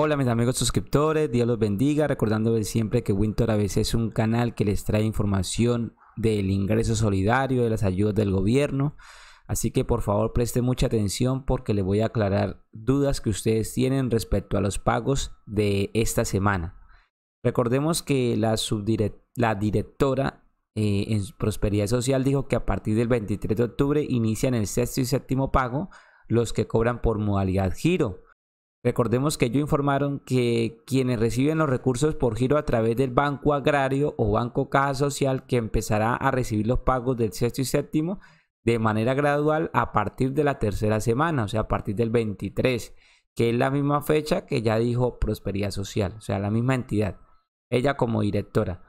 Hola mis amigos suscriptores, Dios los bendiga, recordándoles siempre que Winter ABC es un canal que les trae información del ingreso solidario, de las ayudas del gobierno, así que por favor preste mucha atención porque le voy a aclarar dudas que ustedes tienen respecto a los pagos de esta semana. Recordemos que la, la directora eh, en Prosperidad Social dijo que a partir del 23 de octubre inician el sexto y séptimo pago los que cobran por modalidad giro Recordemos que ellos informaron que quienes reciben los recursos por giro a través del Banco Agrario o Banco Caja Social, que empezará a recibir los pagos del sexto y séptimo de manera gradual a partir de la tercera semana, o sea, a partir del 23, que es la misma fecha que ya dijo Prosperidad Social, o sea, la misma entidad, ella como directora.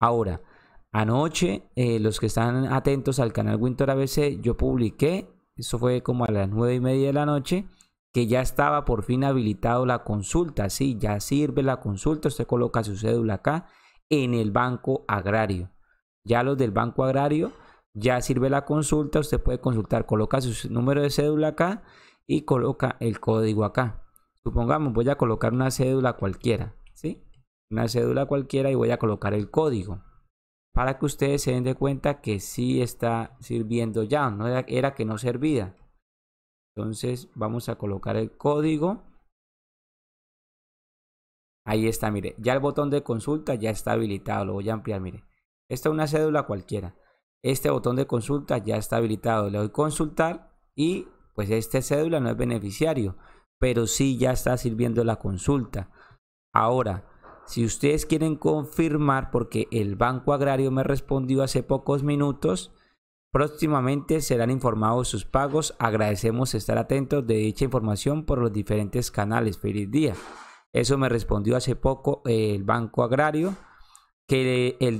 Ahora, anoche, eh, los que están atentos al canal Winter ABC, yo publiqué, eso fue como a las nueve y media de la noche, que ya estaba por fin habilitado la consulta. si ya sirve la consulta. Usted coloca su cédula acá en el Banco Agrario. Ya los del Banco Agrario, ya sirve la consulta. Usted puede consultar, coloca su número de cédula acá y coloca el código acá. Supongamos, voy a colocar una cédula cualquiera, ¿sí? Una cédula cualquiera y voy a colocar el código para que ustedes se den de cuenta que sí está sirviendo ya, no era que no servía. Entonces vamos a colocar el código. Ahí está, mire. Ya el botón de consulta ya está habilitado. Lo voy a ampliar, mire. Esta es una cédula cualquiera. Este botón de consulta ya está habilitado. Le doy consultar y pues esta cédula no es beneficiario. Pero sí ya está sirviendo la consulta. Ahora, si ustedes quieren confirmar, porque el Banco Agrario me respondió hace pocos minutos, Próximamente serán informados sus pagos. Agradecemos estar atentos de dicha información por los diferentes canales. Feliz día. Eso me respondió hace poco el Banco Agrario, que el,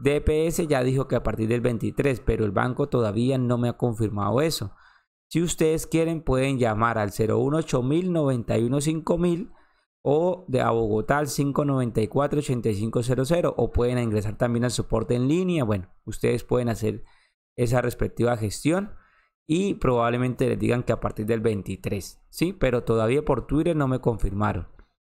DPS ya dijo que a partir del 23, pero el banco todavía no me ha confirmado eso. Si ustedes quieren pueden llamar al 018 o de a Bogotá 594-8500 o pueden ingresar también al soporte en línea. Bueno, ustedes pueden hacer esa respectiva gestión y probablemente les digan que a partir del 23, ¿sí? Pero todavía por Twitter no me confirmaron.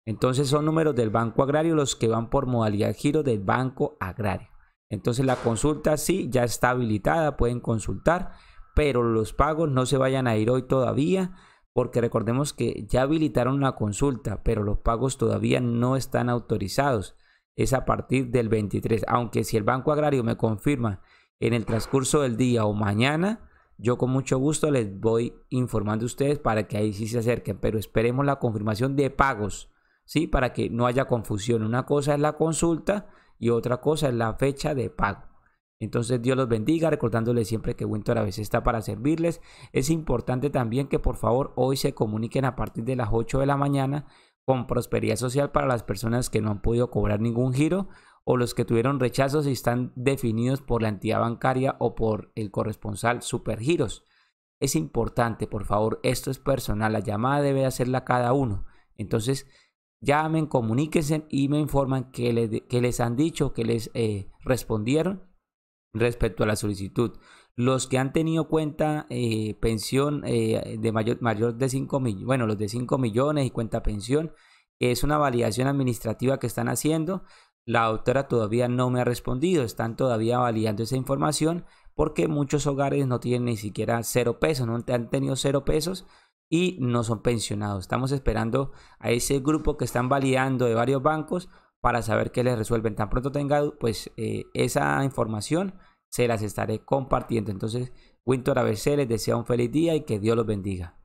Entonces son números del Banco Agrario los que van por modalidad giro del Banco Agrario. Entonces la consulta sí ya está habilitada, pueden consultar, pero los pagos no se vayan a ir hoy todavía porque recordemos que ya habilitaron la consulta, pero los pagos todavía no están autorizados. Es a partir del 23, aunque si el Banco Agrario me confirma en el transcurso del día o mañana, yo con mucho gusto les voy informando a ustedes para que ahí sí se acerquen, pero esperemos la confirmación de pagos, ¿sí? Para que no haya confusión. Una cosa es la consulta y otra cosa es la fecha de pago. Entonces Dios los bendiga, recordándoles siempre que Winter a está para servirles. Es importante también que por favor hoy se comuniquen a partir de las 8 de la mañana con Prosperidad Social para las personas que no han podido cobrar ningún giro o los que tuvieron rechazos y están definidos por la entidad bancaria o por el corresponsal Supergiros. Es importante, por favor, esto es personal, la llamada debe hacerla cada uno. Entonces, llamen, comuníquense y me informan qué les, les han dicho, que les eh, respondieron respecto a la solicitud. Los que han tenido cuenta eh, pensión eh, de mayor, mayor de 5 millones, bueno, los de 5 millones y cuenta pensión, es una validación administrativa que están haciendo, la autora todavía no me ha respondido, están todavía validando esa información porque muchos hogares no tienen ni siquiera cero pesos, no han tenido cero pesos y no son pensionados. Estamos esperando a ese grupo que están validando de varios bancos para saber qué les resuelven. Tan pronto tenga pues eh, esa información, se las estaré compartiendo. Entonces, Winter ABC les desea un feliz día y que Dios los bendiga.